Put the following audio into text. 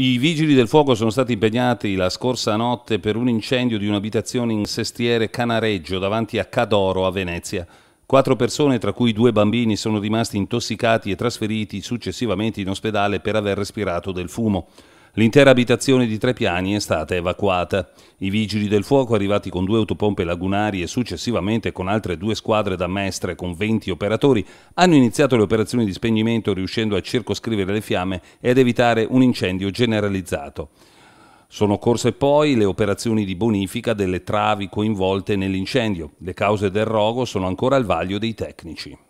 I vigili del fuoco sono stati impegnati la scorsa notte per un incendio di un'abitazione in Sestiere Canareggio davanti a Cadoro a Venezia. Quattro persone, tra cui due bambini, sono rimasti intossicati e trasferiti successivamente in ospedale per aver respirato del fumo. L'intera abitazione di tre piani è stata evacuata. I vigili del fuoco, arrivati con due autopompe lagunari e successivamente con altre due squadre da mestre con 20 operatori, hanno iniziato le operazioni di spegnimento riuscendo a circoscrivere le fiamme e ad evitare un incendio generalizzato. Sono corse poi le operazioni di bonifica delle travi coinvolte nell'incendio. Le cause del rogo sono ancora al vaglio dei tecnici.